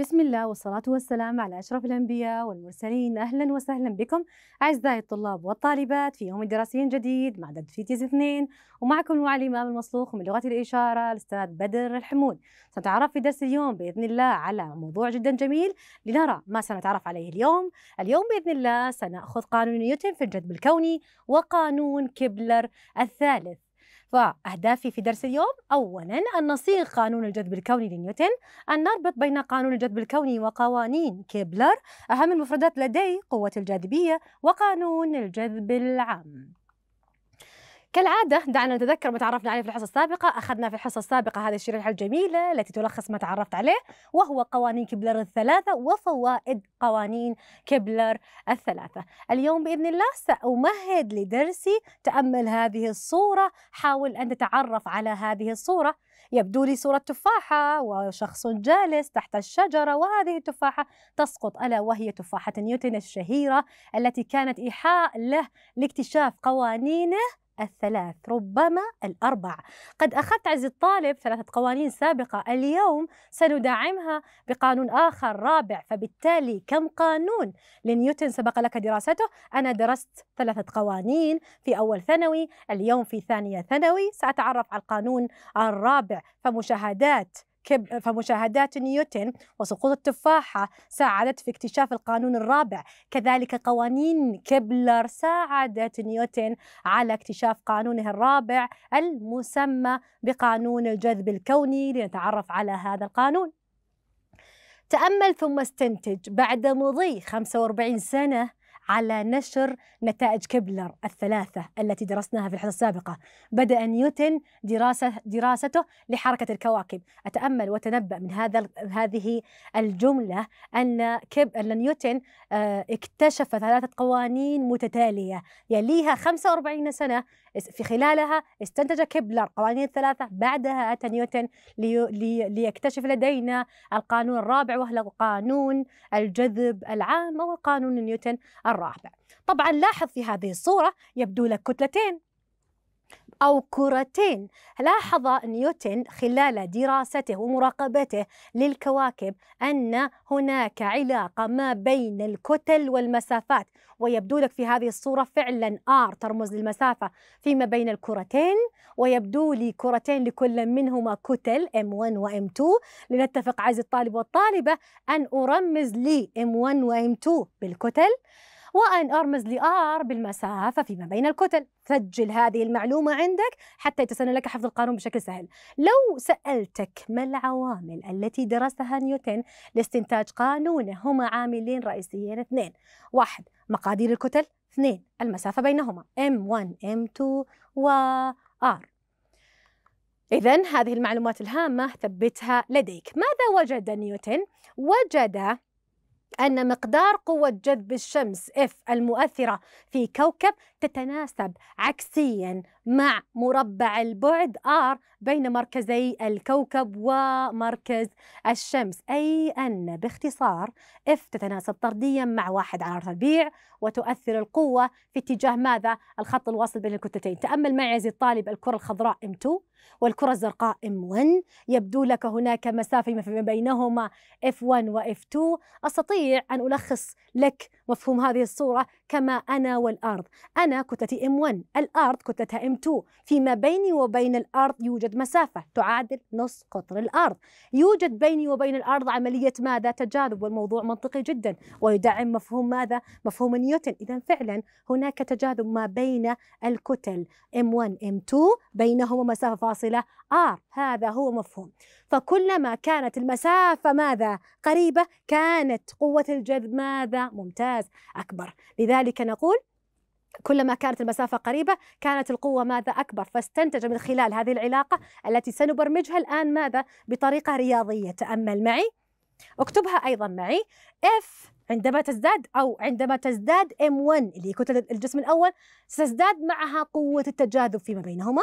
بسم الله والصلاة والسلام على أشرف الأنبياء والمرسلين أهلا وسهلا بكم أعزائي الطلاب والطالبات في يوم دراسي جديد مع في تيز اثنين ومعكم المعلم إمام المصلوخ من لغة الإشارة الأستاذ بدر الحمود سنتعرف في درس اليوم بإذن الله على موضوع جدا جميل لنرى ما سنتعرف عليه اليوم اليوم بإذن الله سنأخذ قانون نيوتن في الجذب الكوني وقانون كبلر الثالث فأهدافي في درس اليوم أولاً أن نصيغ قانون الجذب الكوني لنيوتن أن نربط بين قانون الجذب الكوني وقوانين كيبلر أهم المفردات لدي قوة الجاذبية وقانون الجذب العام كالعادة دعنا نتذكر ما تعرفنا عليه في الحصة السابقة أخذنا في الحصة السابقة هذه الشريحة الجميلة التي تلخص ما تعرفت عليه وهو قوانين كبلر الثلاثة وفوائد قوانين كبلر الثلاثة اليوم بإذن الله سأمهد لدرسي تأمل هذه الصورة حاول أن تتعرف على هذه الصورة يبدو لي صورة تفاحة وشخص جالس تحت الشجرة وهذه التفاحة تسقط ألا وهي تفاحة نيوتن الشهيرة التي كانت إيحاء له لاكتشاف قوانينه الثلاث ربما الأربع قد أخذت عز الطالب ثلاثة قوانين سابقة اليوم سندعمها بقانون آخر رابع فبالتالي كم قانون لنيوتن سبق لك دراسته أنا درست ثلاثة قوانين في أول ثانوي اليوم في ثانية ثانوي سأتعرف على القانون الرابع فمشاهدات كب فمشاهدات نيوتن وسقوط التفاحة ساعدت في اكتشاف القانون الرابع كذلك قوانين كبلر ساعدت نيوتن على اكتشاف قانونه الرابع المسمى بقانون الجذب الكوني لنتعرف على هذا القانون تأمل ثم استنتج بعد مضي 45 سنة على نشر نتائج كبلر الثلاثة التي درسناها في الحصة السابقة بدأ نيوتن دراسة دراسته لحركة الكواكب أتأمل وتنبأ من هذا هذه الجملة أن كب أن نيوتن آه، اكتشف ثلاثة قوانين متتالية يليها 45 سنة في خلالها استنتج كبلر قوانين الثلاثة بعدها أتى نيوتن لي لي ليكتشف لدينا القانون الرابع وهو قانون الجذب العام أو قانون نيوتن الرابع الرابع طبعا لاحظ في هذه الصورة يبدو لك كتلتين أو كرتين لاحظ نيوتن خلال دراسته ومراقبته للكواكب أن هناك علاقة ما بين الكتل والمسافات ويبدو لك في هذه الصورة فعلا R ترمز للمسافة فيما بين الكرتين ويبدو لي كرتين لكل منهما كتل M1 و M2 لنتفق عزيزي الطالب والطالبة أن أرمز لي M1 و M2 بالكتل وأن أرمز لآر بالمسافة فيما بين الكتل سجل هذه المعلومة عندك حتى يتسنى لك حفظ القانون بشكل سهل لو سألتك ما العوامل التي درسها نيوتن لاستنتاج قانونه هما عاملين رئيسيين اثنين واحد مقادير الكتل اثنين المسافة بينهما M1 M2 و R إذا هذه المعلومات الهامة ثبتها لديك ماذا وجد نيوتن؟ وجد أن مقدار قوة جذب الشمس F المؤثرة في كوكب تتناسب عكسيا مع مربع البعد R بين مركزي الكوكب ومركز الشمس أي أن باختصار F تتناسب طرديا مع واحد على الربيع وتؤثر القوة في اتجاه ماذا؟ الخط الواصل بين الكتلتين تأمل معي عزيزي الطالب الكرة الخضراء M2 والكرة الزرقاء M1 يبدو لك هناك مسافة ما بينهما F1 و F2 أستطيع أن ألخص لك مفهوم هذه الصورة كما أنا والأرض أنا كتلتي M1 الأرض كتلتها M2 فيما بيني وبين الأرض يوجد مسافة تعادل نص قطر الأرض يوجد بيني وبين الأرض عملية ماذا تجاذب والموضوع منطقي جدا ويدعم مفهوم ماذا مفهوم نيوتن إذا فعلا هناك تجاذب ما بين الكتل M1 M2 بينهما مسافة فاصلة R هذا هو مفهوم فكلما كانت المسافة ماذا قريبة كانت قوة الجذب ماذا ممتازة إنجاز أكبر لذلك نقول كلما كانت المسافة قريبة كانت القوة ماذا أكبر فاستنتج من خلال هذه العلاقة التي سنبرمجها الآن ماذا بطريقة رياضية تأمل معي اكتبها أيضا معي F عندما تزداد أو عندما تزداد M1 اللي هي كتلة الجسم الأول ستزداد معها قوة التجاذب فيما بينهما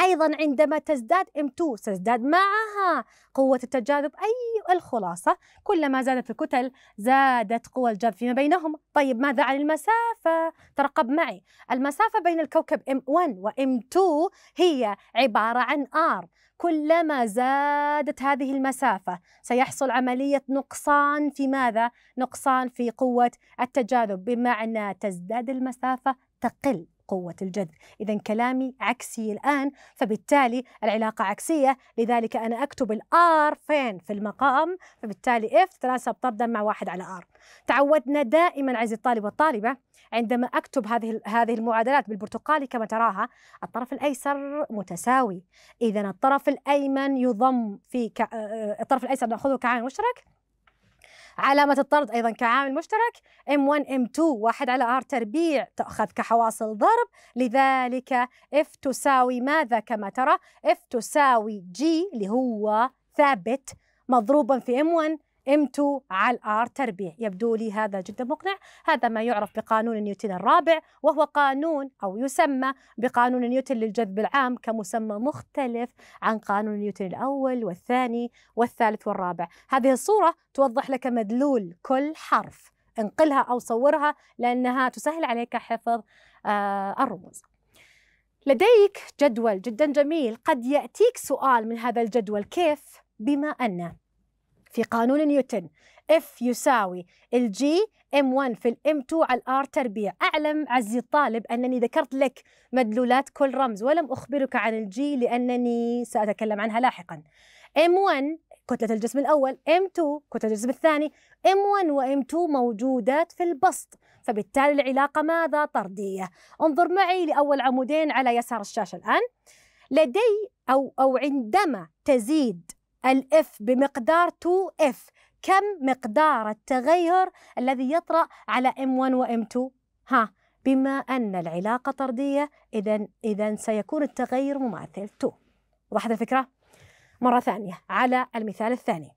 أيضا عندما تزداد M2 ستزداد معها قوة التجاذب أي الخلاصة كلما زادت الكتل زادت قوة الجذب فيما بينهما طيب ماذا عن المسافة؟ ترقب معي المسافة بين الكوكب M1 و M2 هي عبارة عن R كلما زادت هذه المسافة سيحصل عملية نقصان في ماذا؟ نقصان في قوة التجاذب بمعنى تزداد المسافة تقل قوة الجذب إذا كلامي عكسي الآن فبالتالي العلاقة عكسية لذلك أنا أكتب الآر فين في المقام فبالتالي إف تناسب طردا مع واحد على آر تعودنا دائما عزيزي الطالب والطالبة عندما أكتب هذه هذه المعادلات بالبرتقالي كما تراها الطرف الأيسر متساوي إذا الطرف الأيمن يضم في ك... الطرف الأيسر نأخذه كعين مشترك علامة الطرد أيضا كعامل مشترك M1 M2 واحد على R تربيع تؤخذ كحواصل ضرب لذلك F تساوي ماذا كما ترى F تساوي G اللي هو ثابت مضروبا في M1 M2 على الار تربيع يبدو لي هذا جدا مقنع هذا ما يعرف بقانون نيوتن الرابع وهو قانون أو يسمى بقانون نيوتن للجذب العام كمسمى مختلف عن قانون نيوتن الأول والثاني والثالث والرابع هذه الصورة توضح لك مدلول كل حرف انقلها أو صورها لأنها تسهل عليك حفظ آه الرموز لديك جدول جدا جميل قد يأتيك سؤال من هذا الجدول كيف؟ بما أن في قانون نيوتن اف يساوي الجي ام 1 في الام 2 على الار تربيع اعلم عزي الطالب انني ذكرت لك مدلولات كل رمز ولم اخبرك عن الجي لانني ساتكلم عنها لاحقا ام 1 كتله الجسم الاول ام 2 كتله الجسم الثاني ام 1 وام 2 موجودات في البسط فبالتالي العلاقه ماذا طرديه انظر معي لاول عمودين على يسار الشاشه الان لدي او او عندما تزيد الاف بمقدار 2F كم مقدار التغير الذي يطرأ على 1 وام وM2 ها بما أن العلاقة طردية إذا إذا سيكون التغير مماثل 2 واحدة فكرة مرة ثانية على المثال الثاني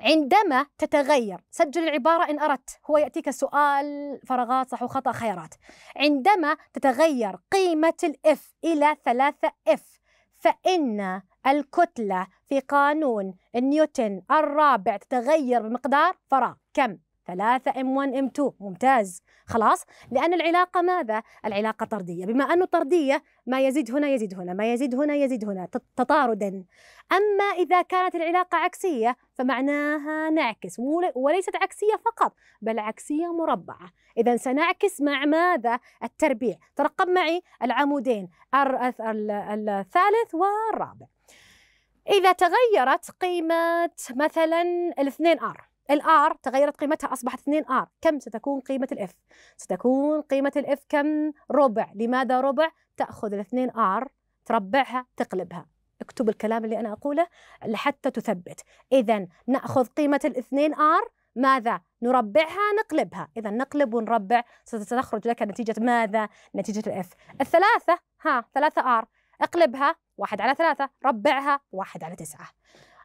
عندما تتغير سجل العبارة إن أردت هو يأتيك سؤال فراغات صح وخطأ خيارات عندما تتغير قيمة الإف إلى 3 إف فإن الكتلة في قانون نيوتن الرابع تتغير بمقدار فراغ كم؟ 3 M1 M2 ممتاز خلاص لأن العلاقة ماذا؟ العلاقة طردية بما أنه طردية ما يزيد هنا يزيد هنا ما يزيد هنا يزيد هنا تطاردا أما إذا كانت العلاقة عكسية فمعناها نعكس وليست عكسية فقط بل عكسية مربعة إذا سنعكس مع ماذا؟ التربيع ترقب معي العمودين الثالث والرابع إذا تغيرت قيمة مثلا الاثنين ار الار تغيرت قيمتها اصبحت 2 ار كم ستكون قيمه الاف ستكون قيمه الاف كم ربع لماذا ربع تاخذ الاثنين ار تربعها تقلبها اكتب الكلام اللي انا اقوله لحتى تثبت اذا ناخذ قيمه الاثنين ار ماذا نربعها نقلبها اذا نقلب ونربع ستخرج لك نتيجه ماذا نتيجه الاف الثلاثه ها ثلاثه ار اقلبها واحد على ثلاثة ربعها واحد على تسعة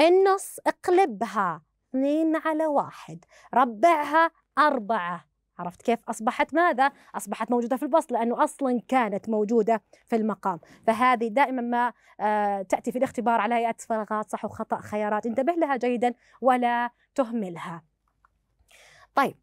النص اقلبها اثنين على واحد ربعها أربعة عرفت كيف أصبحت ماذا؟ أصبحت موجودة في البسط لأنه أصلا كانت موجودة في المقام فهذه دائما ما آه، تأتي في الاختبار على هيئة فراغات صح وخطأ خيارات انتبه لها جيدا ولا تهملها طيب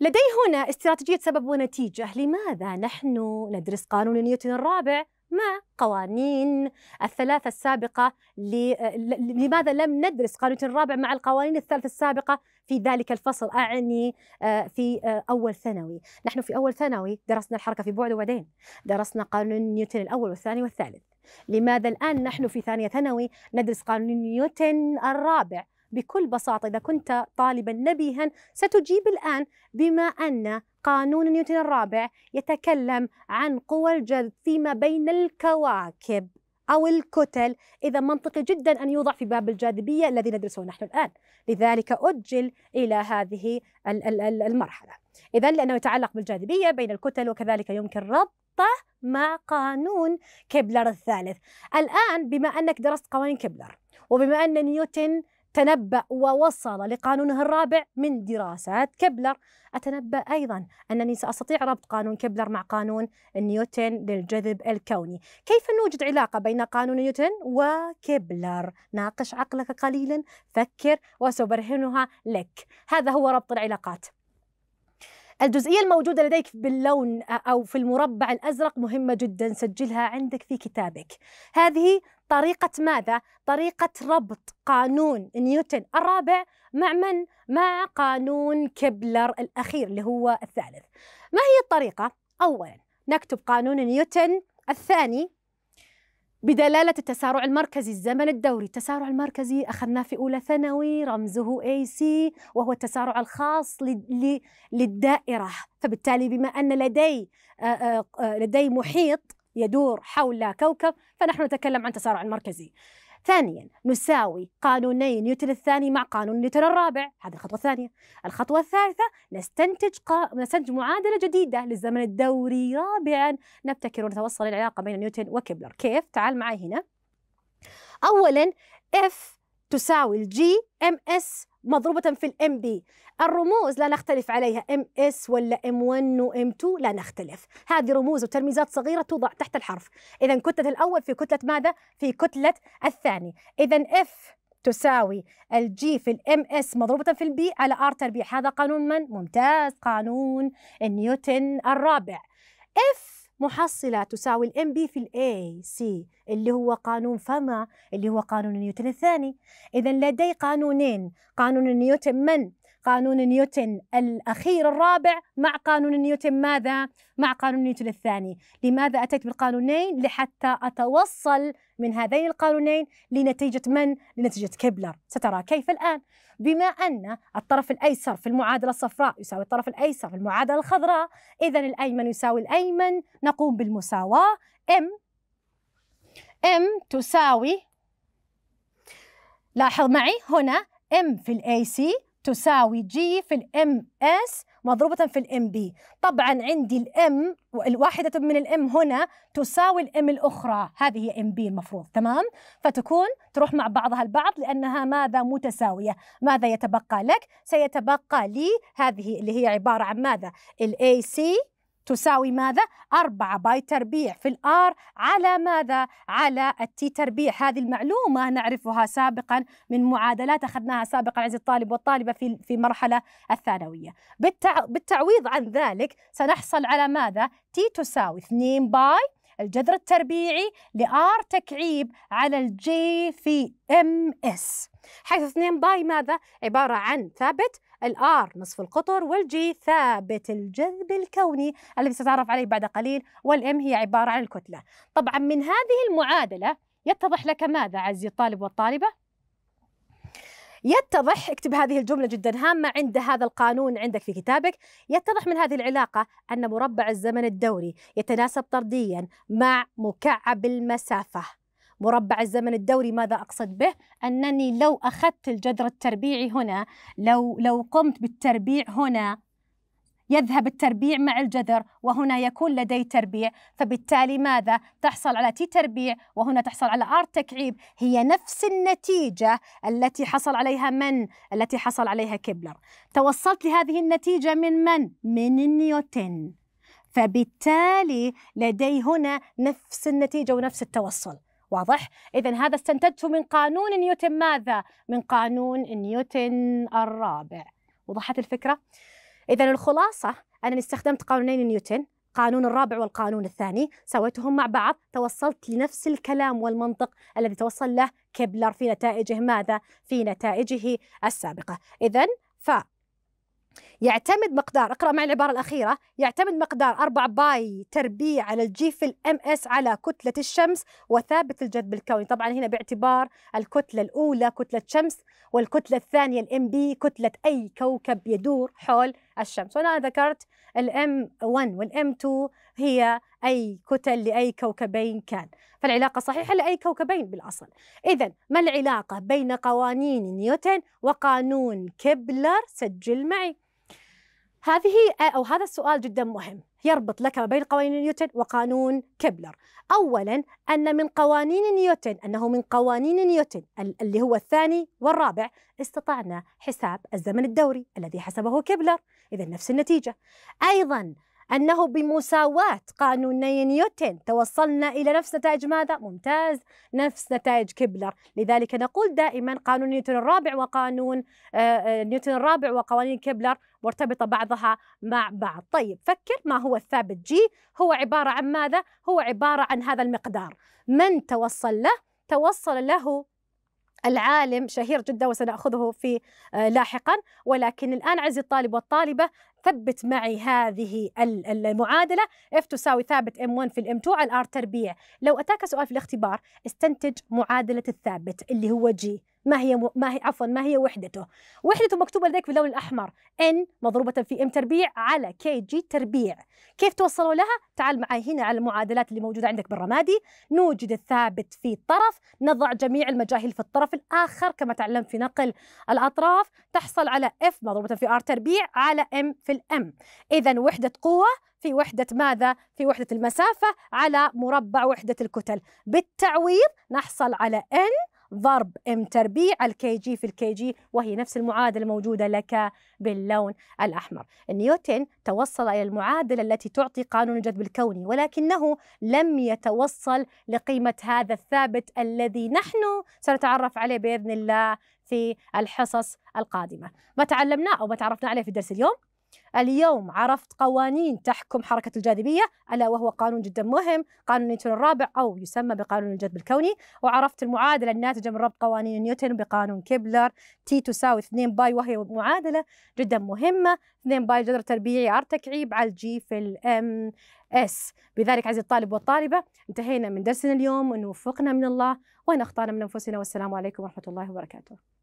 لدي هنا استراتيجية سبب ونتيجة لماذا نحن ندرس قانون نيوتن الرابع ما قوانين الثلاثة السابقة لماذا لم ندرس قانون الرابع مع القوانين الثلاثة السابقة في ذلك الفصل أعني آه، في آه، أول ثانوي نحن في أول ثانوي درسنا الحركة في بعد وبعدين درسنا قانون نيوتن الأول والثاني والثالث لماذا الآن نحن في ثانية ثانوي ندرس قانون نيوتن الرابع بكل بساطة إذا كنت طالبا نبيها ستجيب الآن بما أن قانون نيوتن الرابع يتكلم عن قوى الجذب فيما بين الكواكب أو الكتل إذا منطقي جدا أن يوضع في باب الجاذبية الذي ندرسه نحن الآن لذلك أجل إلى هذه المرحلة إذا لأنه يتعلق بالجاذبية بين الكتل وكذلك يمكن ربطه مع قانون كبلر الثالث الآن بما أنك درست قوانين كبلر وبما أن نيوتن تنبأ ووصل لقانونه الرابع من دراسات كبلر أتنبأ أيضا أنني سأستطيع ربط قانون كبلر مع قانون نيوتن للجذب الكوني كيف نوجد علاقة بين قانون نيوتن وكبلر ناقش عقلك قليلا فكر وسأبرهنها لك هذا هو ربط العلاقات الجزئية الموجودة لديك باللون أو في المربع الأزرق مهمة جدا سجلها عندك في كتابك هذه طريقة ماذا؟ طريقة ربط قانون نيوتن الرابع مع من؟ مع قانون كبلر الأخير اللي هو الثالث ما هي الطريقة؟ أولا نكتب قانون نيوتن الثاني بدلالة التسارع المركزي الزمن الدوري التسارع المركزي أخذناه في أولى ثانوي رمزه اي سي وهو التسارع الخاص للدائرة فبالتالي بما أن لدي آه، آه، آه، لدي محيط يدور حول كوكب فنحن نتكلم عن تسارع مركزي ثانيا نساوي قانوني نيوتن الثاني مع قانون نيوتن الرابع هذه الخطوة الثانية الخطوة الثالثة نستنتج قا... نستنتج معادلة جديدة للزمن الدوري رابعا نبتكر ونتوصل للعلاقة بين نيوتن وكبلر كيف؟ تعال معي هنا أولا اف تساوي الجي ام اس مضروبة في الام بي الرموز لا نختلف عليها ام اس ولا ام 1 وام 2 لا نختلف هذه رموز وترميزات صغيرة توضع تحت الحرف إذا كتلة الأول في كتلة ماذا؟ في كتلة الثاني إذا اف تساوي الجي في الام اس مضروبة في البي على ار تربيع هذا قانون من؟ ممتاز قانون نيوتن الرابع اف محصلة تساوي الـ MB في الـ AC اللي هو قانون فما اللي هو قانون نيوتن الثاني إذا لدي قانونين قانون نيوتن من قانون نيوتن الأخير الرابع مع قانون نيوتن ماذا؟ مع قانون نيوتن الثاني لماذا أتيت بالقانونين؟ لحتى أتوصل من هذين القانونين لنتيجة من؟ لنتيجة كبلر سترى كيف الآن بما أن الطرف الأيسر في المعادلة الصفراء يساوي الطرف الأيسر في المعادلة الخضراء إذا الأيمن يساوي الأيمن نقوم بالمساواة M M تساوي لاحظ معي هنا M في سي تساوي جي في الام اس مضروبة في الام بي طبعا عندي الام الواحدة من الام هنا تساوي الام الأخرى هذه هي ام بي المفروض تمام فتكون تروح مع بعضها البعض لأنها ماذا متساوية ماذا يتبقى لك سيتبقى لي هذه اللي هي عبارة عن ماذا الاي سي تساوي ماذا؟ 4 باي تربيع في الآر على ماذا؟ على التي تربيع هذه المعلومة نعرفها سابقا من معادلات أخذناها سابقا عزيزي الطالب والطالبة في في مرحلة الثانوية بالتعويض عن ذلك سنحصل على ماذا؟ تي تساوي 2 باي الجذر التربيعي لآر تكعيب على الجي في ام اس حيث 2 باي ماذا؟ عبارة عن ثابت الآر نصف القطر والجي ثابت الجذب الكوني الذي ستعرف عليه بعد قليل والام هي عبارة عن الكتلة طبعا من هذه المعادلة يتضح لك ماذا عزيزي الطالب والطالبة؟ يتضح اكتب هذه الجملة جدا هامة عند هذا القانون عندك في كتابك يتضح من هذه العلاقة أن مربع الزمن الدوري يتناسب طرديا مع مكعب المسافة مربع الزمن الدوري ماذا أقصد به؟ أنني لو أخذت الجذر التربيعي هنا لو لو قمت بالتربيع هنا يذهب التربيع مع الجذر وهنا يكون لدي تربيع فبالتالي ماذا تحصل على تي تربيع وهنا تحصل على ار تكعيب هي نفس النتيجة التي حصل عليها من التي حصل عليها كبلر توصلت لهذه النتيجة من من من نيوتن فبالتالي لدي هنا نفس النتيجة ونفس التوصل واضح؟ إذا هذا استنتجته من قانون نيوتن ماذا؟ من قانون نيوتن الرابع وضحت الفكرة؟ إذا الخلاصة أنني استخدمت قانونين نيوتن القانون الرابع والقانون الثاني سويتهم مع بعض توصلت لنفس الكلام والمنطق الذي توصل له كبلر في نتائجه ماذا؟ في نتائجه السابقة إذا ف يعتمد مقدار اقرأ معي العبارة الأخيرة يعتمد مقدار 4 باي تربيع على الجي في الام اس على كتلة الشمس وثابت الجذب الكوني طبعا هنا باعتبار الكتلة الأولى كتلة شمس والكتلة الثانية الام بي كتلة أي كوكب يدور حول الشمس وأنا ذكرت الام 1 والام 2 هي أي كتل لأي كوكبين كان فالعلاقة صحيحة لأي كوكبين بالأصل إذا ما العلاقة بين قوانين نيوتن وقانون كبلر سجل معي هذه أو هذا السؤال جدا مهم يربط لك ما بين قوانين نيوتن وقانون كبلر أولا أن من قوانين نيوتن أنه من قوانين نيوتن اللي هو الثاني والرابع استطعنا حساب الزمن الدوري الذي حسبه كبلر إذا نفس النتيجة أيضا أنه بمساواة قانوني نيوتن توصلنا إلى نفس نتائج ماذا؟ ممتاز نفس نتائج كبلر لذلك نقول دائما قانون نيوتن الرابع وقانون آه، آه، نيوتن الرابع وقوانين كبلر مرتبطة بعضها مع بعض طيب فكر ما هو الثابت جي هو عبارة عن ماذا؟ هو عبارة عن هذا المقدار من توصل له؟ توصل له العالم شهير جدا وسنأخذه في آه، لاحقا ولكن الآن عزيزي الطالب والطالبة ثبت معي هذه المعادلة F تساوي ثابت M1 في الM2 على الR تربيع لو أتاك سؤال في الاختبار استنتج معادلة الثابت اللي هو G ما هي م... ما هي عفوا ما هي وحدته؟ وحدته مكتوبه لديك باللون الاحمر ان مضروبه في ام تربيع على كي جي تربيع، كيف توصلوا لها؟ تعال معي هنا على المعادلات اللي موجوده عندك بالرمادي، نوجد الثابت في الطرف، نضع جميع المجاهيل في الطرف الاخر كما تعلمت في نقل الاطراف، تحصل على اف مضروبه في ار تربيع على ام في في الام اذا وحده قوه في وحده ماذا في وحده المسافه على مربع وحده الكتل بالتعويض نحصل على ان ضرب ام تربيع الكي جي في الكي جي وهي نفس المعادله الموجوده لك باللون الاحمر. نيوتن توصل الى المعادله التي تعطي قانون الجذب الكوني ولكنه لم يتوصل لقيمه هذا الثابت الذي نحن سنتعرف عليه باذن الله في الحصص القادمه. ما تعلمناه او ما تعرفنا عليه في درس اليوم اليوم عرفت قوانين تحكم حركة الجاذبية ألا وهو قانون جدا مهم قانون نيوتن الرابع أو يسمى بقانون الجذب الكوني وعرفت المعادلة الناتجة من ربط قوانين نيوتن بقانون كيبلر تي تساوي 2 باي وهي معادلة جدا مهمة 2 باي جذر تربيعي ار تكعيب على الجي في الام اس بذلك عزيزي الطالب والطالبة انتهينا من درسنا اليوم ونوفقنا وفقنا من الله وأن أخطأنا من أنفسنا والسلام عليكم ورحمة الله وبركاته